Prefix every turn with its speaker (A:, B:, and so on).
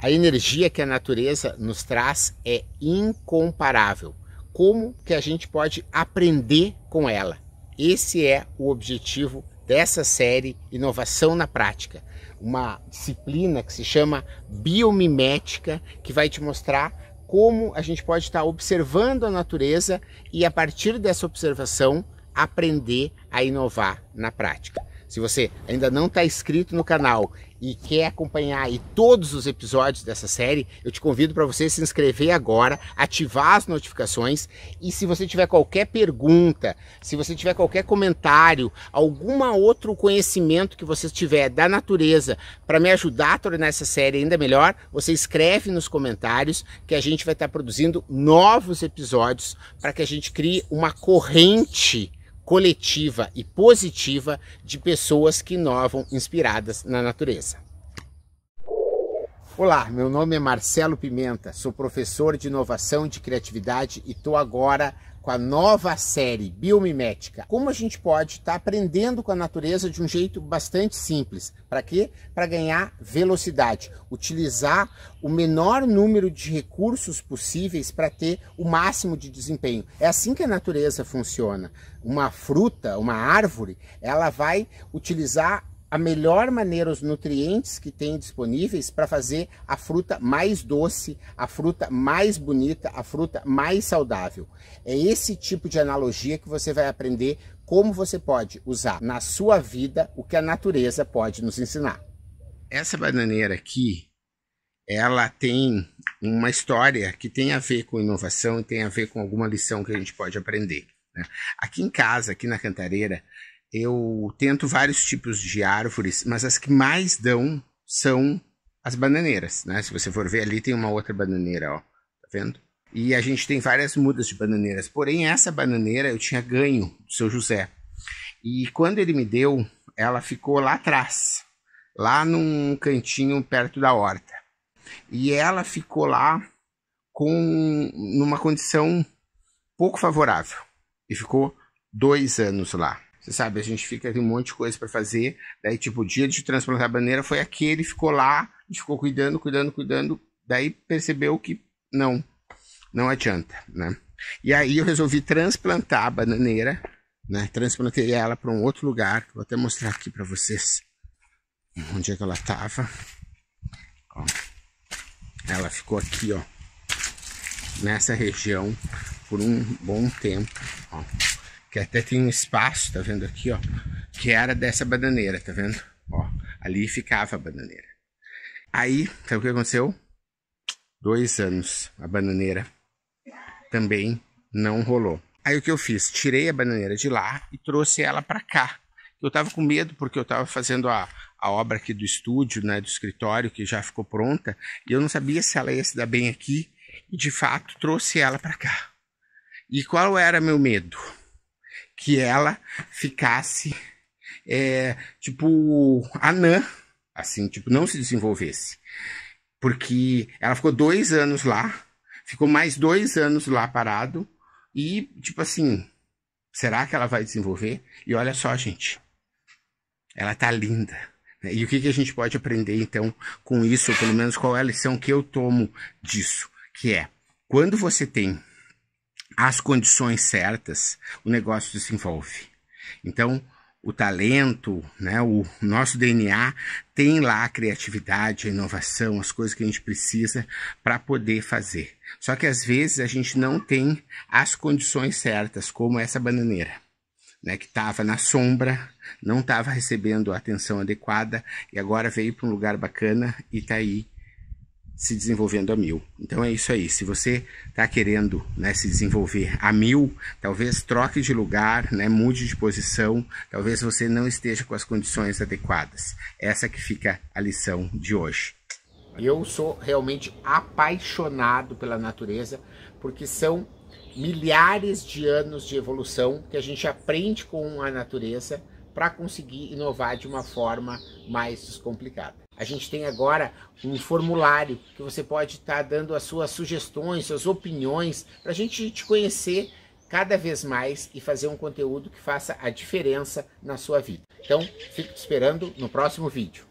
A: A energia que a natureza nos traz é incomparável. Como que a gente pode aprender com ela? Esse é o objetivo dessa série Inovação na Prática, uma disciplina que se chama biomimética, que vai te mostrar como a gente pode estar observando a natureza e a partir dessa observação aprender a inovar na prática. Se você ainda não está inscrito no canal e quer acompanhar aí todos os episódios dessa série, eu te convido para você se inscrever agora, ativar as notificações e se você tiver qualquer pergunta, se você tiver qualquer comentário, algum outro conhecimento que você tiver da natureza para me ajudar a tornar essa série ainda melhor, você escreve nos comentários que a gente vai estar tá produzindo novos episódios para que a gente crie uma corrente coletiva e positiva de pessoas que inovam inspiradas na natureza. Olá, meu nome é Marcelo Pimenta, sou professor de inovação de criatividade e estou agora com a nova série biomimética, como a gente pode estar tá aprendendo com a natureza de um jeito bastante simples. Para quê? Para ganhar velocidade, utilizar o menor número de recursos possíveis para ter o máximo de desempenho. É assim que a natureza funciona. Uma fruta, uma árvore, ela vai utilizar a melhor maneira, os nutrientes que tem disponíveis para fazer a fruta mais doce, a fruta mais bonita, a fruta mais saudável. É esse tipo de analogia que você vai aprender como você pode usar na sua vida o que a natureza pode nos ensinar. Essa bananeira aqui, ela tem uma história que tem a ver com inovação e tem a ver com alguma lição que a gente pode aprender. Né? Aqui em casa, aqui na Cantareira, eu tento vários tipos de árvores, mas as que mais dão são as bananeiras, né? Se você for ver ali, tem uma outra bananeira, ó. Tá vendo? E a gente tem várias mudas de bananeiras. Porém, essa bananeira eu tinha ganho do seu José. E quando ele me deu, ela ficou lá atrás, lá num cantinho perto da horta. E ela ficou lá com numa condição pouco favorável. E ficou dois anos lá. Você sabe, a gente fica com um monte de coisa para fazer. Daí, tipo, o dia de transplantar a bandeira foi aquele, ficou lá, ficou cuidando, cuidando, cuidando. Daí percebeu que não, não adianta, né? E aí eu resolvi transplantar a bananeira, né? Transplantei ela para um outro lugar, vou até mostrar aqui para vocês onde é que ela tava. Ó. Ela ficou aqui, ó, nessa região por um bom tempo, ó que até tem um espaço, tá vendo aqui, ó, que era dessa bananeira, tá vendo? Ó, ali ficava a bananeira. Aí, sabe o que aconteceu? Dois anos, a bananeira também não rolou. Aí o que eu fiz? Tirei a bananeira de lá e trouxe ela para cá. Eu tava com medo porque eu tava fazendo a, a obra aqui do estúdio, né, do escritório, que já ficou pronta, e eu não sabia se ela ia se dar bem aqui, e de fato trouxe ela para cá. E qual era meu medo? que ela ficasse, é, tipo, anã, assim, tipo, não se desenvolvesse. Porque ela ficou dois anos lá, ficou mais dois anos lá parado, e, tipo assim, será que ela vai desenvolver? E olha só, gente, ela tá linda. Né? E o que, que a gente pode aprender, então, com isso, ou pelo menos qual é a lição que eu tomo disso? Que é, quando você tem as condições certas, o negócio desenvolve. Então, o talento, né, o nosso DNA tem lá a criatividade, a inovação, as coisas que a gente precisa para poder fazer. Só que às vezes a gente não tem as condições certas, como essa bananeira, né, que estava na sombra, não estava recebendo a atenção adequada e agora veio para um lugar bacana e está aí se desenvolvendo a mil. Então é isso aí. Se você está querendo né, se desenvolver a mil, talvez troque de lugar, né, mude de posição, talvez você não esteja com as condições adequadas. Essa que fica a lição de hoje. Eu sou realmente apaixonado pela natureza, porque são milhares de anos de evolução que a gente aprende com a natureza para conseguir inovar de uma forma mais descomplicada. A gente tem agora um formulário que você pode estar tá dando as suas sugestões, suas opiniões, para a gente te conhecer cada vez mais e fazer um conteúdo que faça a diferença na sua vida. Então, fico te esperando no próximo vídeo.